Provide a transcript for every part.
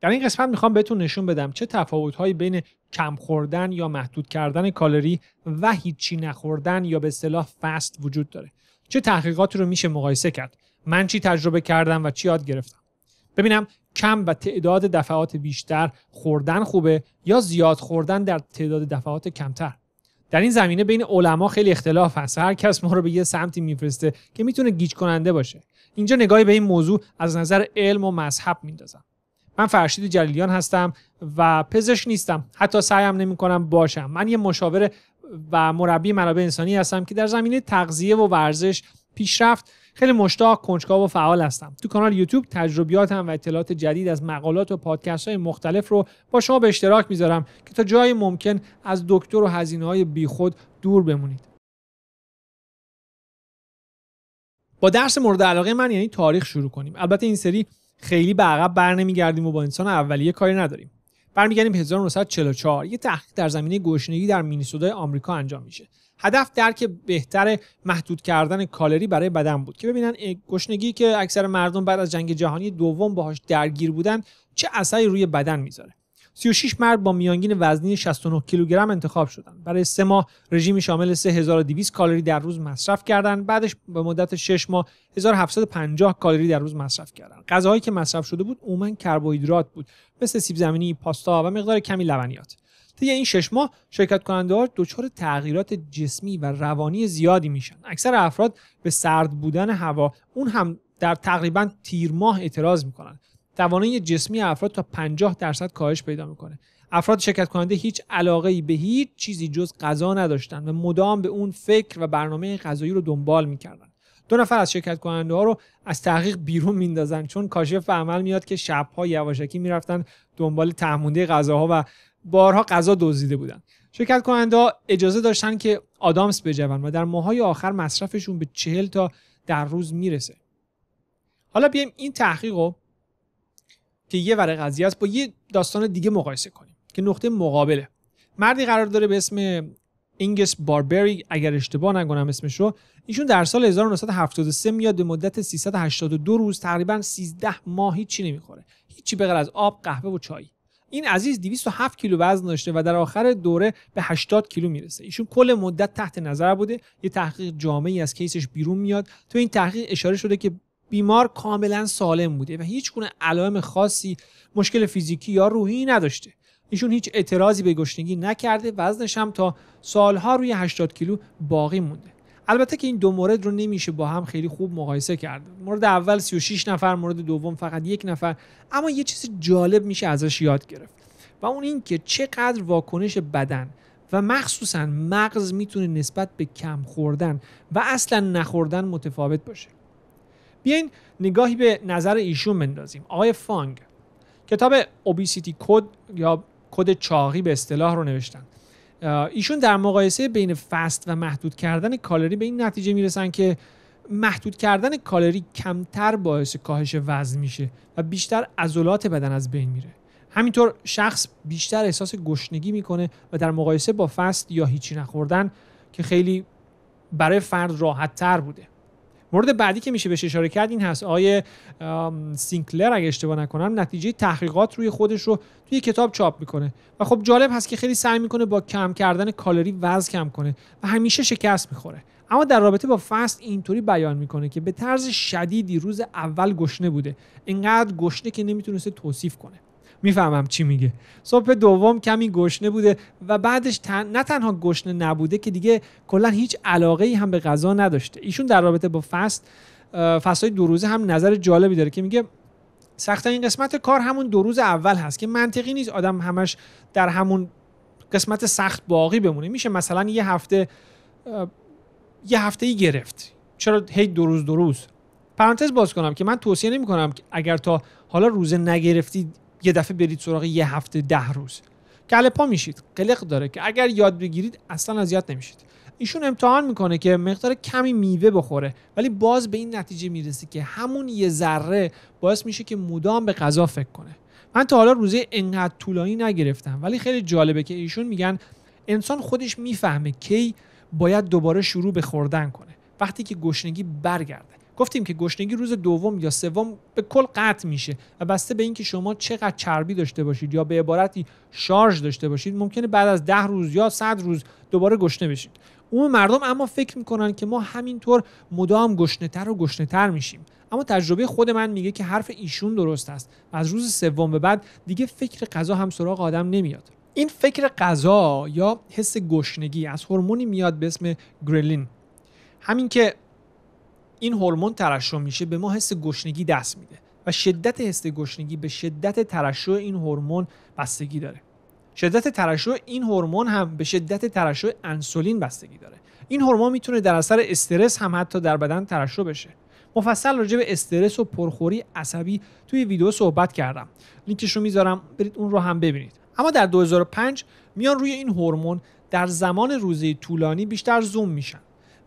در این قسمت میخوام بهتون نشون بدم چه تفاوتهایی بین کم خوردن یا محدود کردن کالری و هیچی نخوردن یا به اصطلاح فست وجود داره چه تحقیقاتی رو میشه مقایسه کرد من چی تجربه کردم و چی یاد گرفتم ببینم کم و تعداد دفعات بیشتر خوردن خوبه یا زیاد خوردن در تعداد دفعات کمتر در این زمینه بین علما خیلی اختلاف هست هر کس ما رو به یه سمتی میفرسته که میتونه گیج کننده باشه اینجا نگاهی به این موضوع از نظر علم و مذهب میندازم من فرشید جلیلیان هستم و پزشک نیستم حتی سعیم نمی کنم باشم من یه مشاور و مربی منابع انسانی هستم که در زمینه تغذیه و ورزش پیشرفت خیلی مشتاق کنجکاو و فعال هستم تو کانال یوتیوب تجربیاتم و اطلاعات جدید از مقالات و پادکست های مختلف رو با شما به اشتراک میذارم که تا جای ممکن از دکتر و هزینه های بیخود دور بمونید با درس مورد علاقه من یعنی تاریخ شروع کنیم البته این سری خیلی به عقب بر نمیگردیم و با انسان اولیه کاری نداریم برمیگردیم 1944 یه تحقیق در زمینه گشنگی در مینیسودای آمریکا انجام میشه هدف درک بهتر محدود کردن کالری برای بدن بود که ببینن گشنگی که اکثر مردم بعد از جنگ جهانی دوم باهاش درگیر بودن چه اثری روی بدن میذاره 36 مرد با میانگین وزنی 69 کیلوگرم انتخاب شدند. برای سه ماه رژیمی شامل 3200 کالری در روز مصرف کردند. بعدش به مدت 6 ماه 1750 کالری در روز مصرف کردند. غذاهایی که مصرف شده بود عموما کربوهیدرات بود مثل سیب زمینی، پاستا و مقدار کمی لبنیات. طی این 6 ماه شرکت کننده ها دچار تغییرات جسمی و روانی زیادی میشن اکثر افراد به سرد بودن هوا اون هم در تقریبا تیر ماه اعتراض میکنند. توانایی جسمی افراد تا 50 درصد کاهش پیدا میکنه افراد شرکت کننده هیچ علاقه به هیچ چیزی جز غذا نداشتند و مدام به اون فکر و برنامه غذایی رو دنبال میکردن دو نفر از شرکت کننده ها رو از تحقیق بیرون میندازن چون کاشف به عمل میاد که شب ها یواشکی میرفتن دنبال تهمونده غذاها و بارها غذا دزدیده بودن شرکت کننده ها اجازه داشتن که آدامس بجون و در ماهای آخر مصرفشون به چهل تا در روز میرسه حالا بیایم این تحقیق رو که یه ور قضیه است با یه داستان دیگه مقایسه کنیم که نقطه مقابله مردی قرار داره به اسم اینگس باربری اگر اشتباه نکنم اسمش رو ایشون در سال 1973 میاد به مدت 382 روز تقریبا 13 ماه چی نمیخوره هیچی به از آب قهوه و چای این عزیز 207 کیلو وزن داشته و در آخر دوره به 80 کیلو میرسه ایشون کل مدت تحت نظر بوده یه تحقیق جامعی از کیسش بیرون میاد تو این تحقیق اشاره شده که بیمار کاملا سالم بوده و هیچ گونه علائم خاصی مشکل فیزیکی یا روحی نداشته ایشون هیچ اعتراضی به گشنگی نکرده وزنش هم تا سالها روی 80 کیلو باقی مونده البته که این دو مورد رو نمیشه با هم خیلی خوب مقایسه کرد مورد اول 36 نفر مورد دوم فقط یک نفر اما یه چیز جالب میشه ازش یاد گرفت و اون این که چقدر واکنش بدن و مخصوصا مغز میتونه نسبت به کم خوردن و اصلا نخوردن متفاوت باشه بیاین نگاهی به نظر ایشون بندازیم آقای فانگ کتاب اوبیسیتی کد یا کد چاقی به اصطلاح رو نوشتن ایشون در مقایسه بین فست و محدود کردن کالری به این نتیجه میرسن که محدود کردن کالری کمتر باعث کاهش وزن میشه و بیشتر عضلات بدن از بین میره همینطور شخص بیشتر احساس گشنگی میکنه و در مقایسه با فست یا هیچی نخوردن که خیلی برای فرد راحت تر بوده مورد بعدی که میشه بهش اشاره کرد این هست آیه سینکلر اگه اشتباه نکنم نتیجه تحقیقات روی خودش رو توی کتاب چاپ میکنه و خب جالب هست که خیلی سعی میکنه با کم کردن کالری وزن کم کنه و همیشه شکست میخوره اما در رابطه با فست اینطوری بیان میکنه که به طرز شدیدی روز اول گشنه بوده اینقدر گشنه که نمیتونسته توصیف کنه میفهمم چی میگه صبح دوم کمی گشنه بوده و بعدش تن... نه تنها گشنه نبوده که دیگه کلا هیچ علاقه ای هم به غذا نداشته ایشون در رابطه با فست های دو روزه هم نظر جالبی داره که میگه سخت این قسمت کار همون دو روز اول هست که منطقی نیست آدم همش در همون قسمت سخت باقی بمونه میشه مثلا یه هفته یه هفته ای گرفت چرا هی دو روز دو روز پرانتز باز کنم که من توصیه نمی که اگر تا حالا روزه نگرفتید یه دفعه برید سراغ یه هفته ده روز کله پا میشید قلق داره که اگر یاد بگیرید اصلا اذیت نمیشید ایشون امتحان میکنه که مقدار کمی میوه بخوره ولی باز به این نتیجه میرسه که همون یه ذره باعث میشه که مدام به غذا فکر کنه من تا حالا روزه انقدر طولانی نگرفتم ولی خیلی جالبه که ایشون میگن انسان خودش میفهمه کی باید دوباره شروع به خوردن کنه وقتی که گشنگی برگرده گفتیم که گشنگی روز دوم یا سوم به کل قطع میشه و بسته به اینکه شما چقدر چربی داشته باشید یا به عبارتی شارژ داشته باشید ممکنه بعد از ده روز یا صد روز دوباره گشنه بشید اون مردم اما فکر میکنن که ما همینطور مدام گشنهتر و گشنهتر میشیم اما تجربه خود من میگه که حرف ایشون درست است و از روز سوم به بعد دیگه فکر غذا هم سراغ آدم نمیاد این فکر غذا یا حس گشنگی از هورمونی میاد به اسم گرلین همین که این هورمون ترشح میشه به ما حس گشنگی دست میده و شدت حس گشنگی به شدت ترشح این هورمون بستگی داره شدت ترشح این هورمون هم به شدت ترشح انسولین بستگی داره این هورمون میتونه در اثر استرس هم حتی در بدن ترشح بشه مفصل راجع به استرس و پرخوری عصبی توی ویدیو صحبت کردم لینکش رو میذارم برید اون رو هم ببینید اما در 2005 میان روی این هورمون در زمان روزه طولانی بیشتر زوم میشن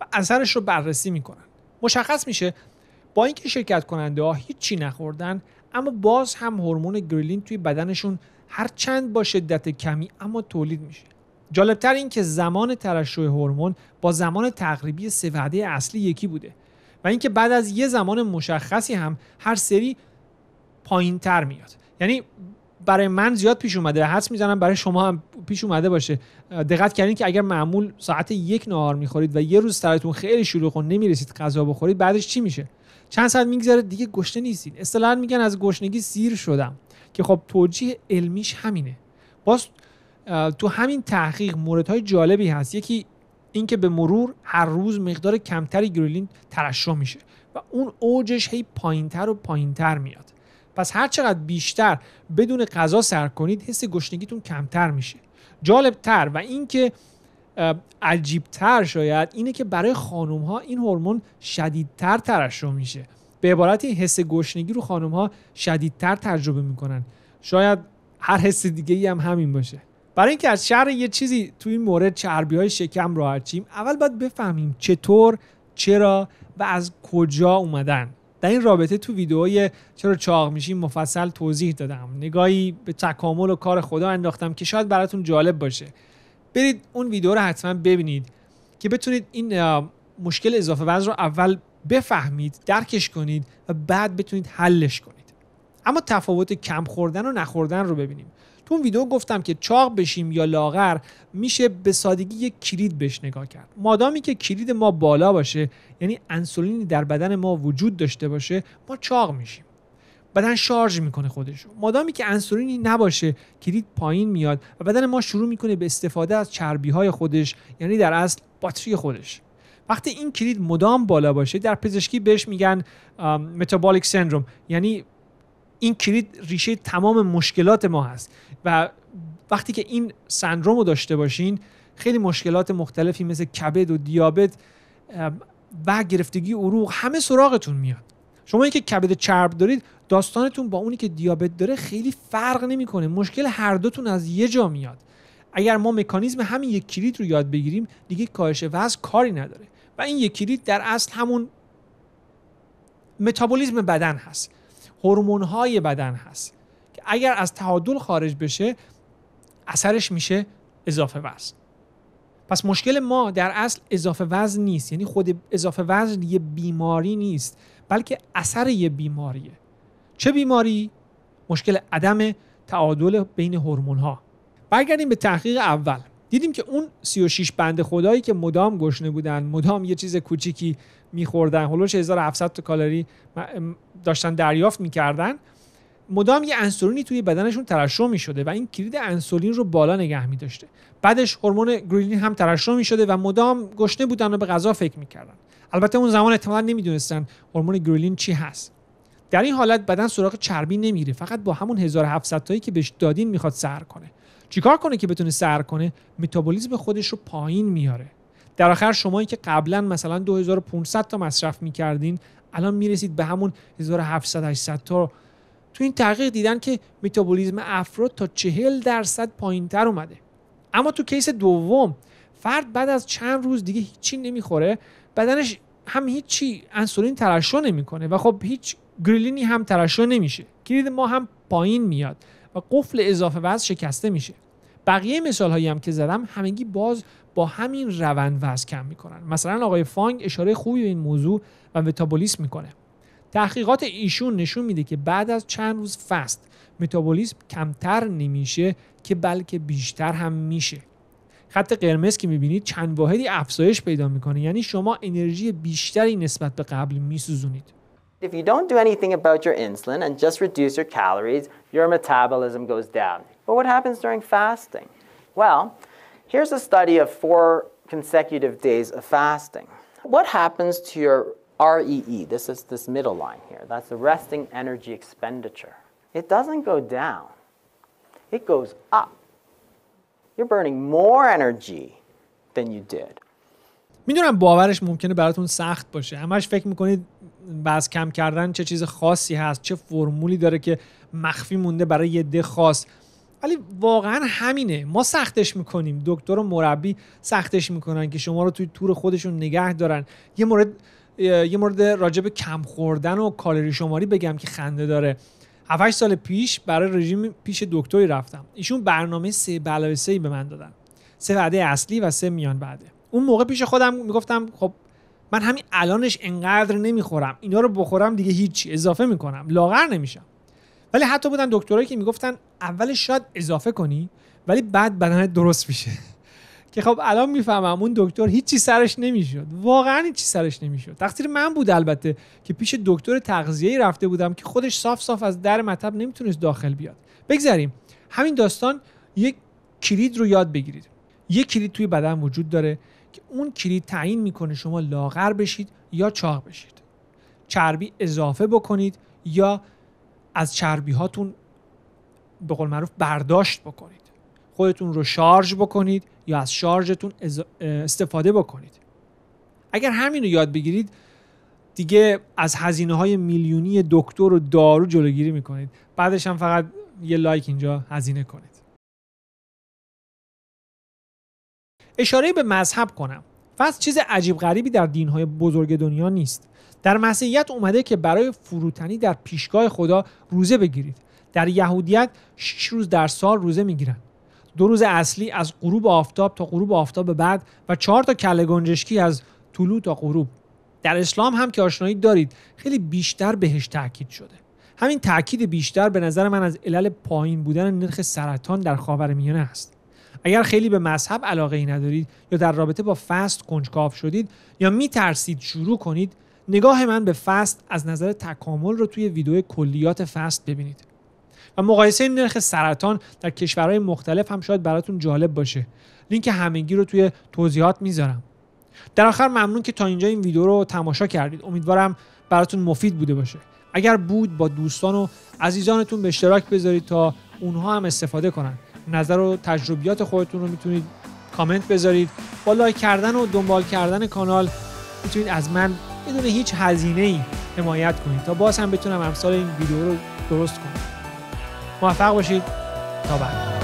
و اثرش رو بررسی میکنن مشخص میشه با اینکه شرکت کننده ها هیچی نخوردن اما باز هم هورمون گریلین توی بدنشون هر چند با شدت کمی اما تولید میشه جالبتر این که زمان ترشح هورمون با زمان تقریبی سه وعده اصلی یکی بوده و اینکه بعد از یه زمان مشخصی هم هر سری پایین تر میاد یعنی برای من زیاد پیش اومده حس میزنم برای شما هم پیش اومده باشه دقت کردین که اگر معمول ساعت یک نهار میخورید و یه روز سرتون خیلی شلوغ و نمیرسید غذا بخورید بعدش چی میشه چند ساعت میگذره دیگه گشنه نیستید اصطلاحا میگن از گشنگی سیر شدم که خب توجیه علمیش همینه باز تو همین تحقیق موردهای جالبی هست یکی اینکه به مرور هر روز مقدار کمتری گرولین ترشح میشه و اون اوجش هی پایینتر و پایینتر میاد پس هر چقدر بیشتر بدون غذا سر کنید حس گشنگیتون کمتر میشه جالب تر و اینکه تر شاید اینه که برای خانم ها این هورمون شدیدتر ترشح میشه به عبارت حس گشنگی رو خانم ها شدیدتر تجربه میکنن شاید هر حس دیگه ای هم همین باشه برای اینکه از شر یه چیزی تو این مورد چربی های شکم راحت شیم اول باید بفهمیم چطور چرا و از کجا اومدن در این رابطه تو ویدئوی چرا چاق میشیم مفصل توضیح دادم نگاهی به تکامل و کار خدا انداختم که شاید براتون جالب باشه برید اون ویدیو رو حتما ببینید که بتونید این مشکل اضافه وزن رو اول بفهمید درکش کنید و بعد بتونید حلش کنید اما تفاوت کم خوردن و نخوردن رو ببینیم تو اون ویدیو گفتم که چاق بشیم یا لاغر میشه به سادگی یک کلید بهش نگاه کرد مادامی که کلید ما بالا باشه یعنی انسولینی در بدن ما وجود داشته باشه ما چاق میشیم بدن شارژ میکنه خودش مادامی که انسولینی نباشه کلید پایین میاد و بدن ما شروع میکنه به استفاده از چربی های خودش یعنی در اصل باتری خودش وقتی این کلید مدام بالا باشه در پزشکی بهش میگن متابولیک سندروم یعنی این کلید ریشه تمام مشکلات ما هست و وقتی که این سندروم رو داشته باشین خیلی مشکلات مختلفی مثل کبد و دیابت و گرفتگی عروق همه سراغتون میاد شما اینکه کبد چرب دارید داستانتون با اونی که دیابت داره خیلی فرق نمیکنه مشکل هر دوتون از یه جا میاد اگر ما مکانیزم همین یک کلید رو یاد بگیریم دیگه کاهش وزن کاری نداره و این یک کلید در اصل همون متابولیزم بدن هست هورمون های بدن هست که اگر از تعادل خارج بشه اثرش میشه اضافه وزن پس مشکل ما در اصل اضافه وزن نیست یعنی خود اضافه وزن یه بیماری نیست بلکه اثر یه بیماریه چه بیماری مشکل عدم تعادل بین هورمون ها برگردیم به تحقیق اول دیدیم که اون 36 بنده خدایی که مدام گشنه بودن مدام یه چیز کوچیکی میخوردن هلوش 1700 کالری داشتن دریافت میکردن مدام یه انسولینی توی بدنشون ترشح میشده و این کلید انسولین رو بالا نگه میداشته بعدش هورمون گریلین هم ترشح میشده و مدام گشنه بودن و به غذا فکر میکردن البته اون زمان احتمالا نمیدونستن هورمون گرلین چی هست در این حالت بدن سراغ چربی نمیره فقط با همون 1700 تایی که بهش دادین میخواد سر کنه چیکار کنه که بتونه سر کنه متابولیزم خودش رو پایین میاره در آخر شما که قبلا مثلا 2500 تا مصرف میکردین الان میرسید به همون 1700 800 تا تو این تحقیق دیدن که متابولیزم افراد تا 40 درصد تر اومده اما تو کیس دوم فرد بعد از چند روز دیگه هیچی نمیخوره بدنش هم هیچی انسولین ترشح نمیکنه و خب هیچ گریلینی هم ترشح نمیشه کلید ما هم پایین میاد و قفل اضافه وزن شکسته میشه بقیه مثال هایی هم که زدم همگی باز با همین روند وزن کم میکنن مثلا آقای فانگ اشاره خوبی به این موضوع و متابولیسم میکنه تحقیقات ایشون نشون میده که بعد از چند روز فست متابولیسم کمتر نمیشه که بلکه بیشتر هم میشه خط قرمز که میبینید چند واحدی افزایش پیدا میکنه یعنی شما انرژی بیشتری نسبت به قبل میسوزونید If you don't do anything about your insulin and just reduce your calories, your metabolism goes down. But what happens during fasting? Well, here's a study of four consecutive days of fasting. What happens to your REE? This is this middle line here. That's the resting energy expenditure. It doesn't go down. It goes up. You're burning more energy than you did میدونم باورش ممکنه براتون سخت باشه همش فکر میکنید باز کم کردن چه چیز خاصی هست چه فرمولی داره که مخفی مونده برای یه ده خاص ولی واقعا همینه ما سختش میکنیم دکتر و مربی سختش میکنن که شما رو توی تور خودشون نگه دارن یه مورد یه مورد راجب کم خوردن و کالری شماری بگم که خنده داره 7 سال پیش برای رژیم پیش دکتری رفتم ایشون برنامه سه بلای سه به من دادن سه وعده اصلی و سه میان بعده اون موقع پیش خودم میگفتم خب من همین الانش انقدر نمیخورم اینا رو بخورم دیگه هیچی اضافه میکنم لاغر نمیشم ولی حتی بودن دکترایی که میگفتن اولش شاید اضافه کنی ولی بعد بدنت درست میشه که خب الان میفهمم اون دکتر هیچی سرش نمیشد واقعا هیچی سرش نمیشد تقصیر من بود البته که پیش دکتر تغذیه‌ای رفته بودم که خودش صاف صاف از در مطب نمیتونست داخل بیاد بگذریم همین داستان یک کلید رو یاد بگیرید یک کلید توی بدن وجود داره اون کلید تعیین میکنه شما لاغر بشید یا چاق بشید چربی اضافه بکنید یا از چربی هاتون به قول معروف برداشت بکنید خودتون رو شارژ بکنید یا از شارژتون استفاده بکنید اگر همین رو یاد بگیرید دیگه از هزینه های میلیونی دکتر و دارو جلوگیری میکنید بعدش هم فقط یه لایک اینجا هزینه کنید اشاره به مذهب کنم فصل چیز عجیب غریبی در دینهای بزرگ دنیا نیست در مسیحیت اومده که برای فروتنی در پیشگاه خدا روزه بگیرید در یهودیت 6 روز در سال روزه میگیرند دو روز اصلی از غروب آفتاب تا غروب آفتاب بعد و چهار تا کله گنجشکی از طلوع تا غروب در اسلام هم که آشنایی دارید خیلی بیشتر بهش تاکید شده همین تاکید بیشتر به نظر من از علل پایین بودن نرخ سرطان در خاورمیانه است اگر خیلی به مذهب علاقه ای ندارید یا در رابطه با فست کنجکاف شدید یا می ترسید شروع کنید نگاه من به فست از نظر تکامل رو توی ویدیو کلیات فست ببینید و مقایسه نرخ سرطان در کشورهای مختلف هم شاید براتون جالب باشه لینک همگی رو توی توضیحات میذارم در آخر ممنون که تا اینجا این ویدیو رو تماشا کردید امیدوارم براتون مفید بوده باشه اگر بود با دوستان و عزیزانتون به اشتراک بذارید تا اونها هم استفاده کنند. نظر و تجربیات خودتون رو میتونید کامنت بذارید با لایک کردن و دنبال کردن کانال میتونید از من بدون هیچ هزینه ای حمایت کنید تا باز هم بتونم امثال این ویدیو رو درست کنم موفق باشید تا بعد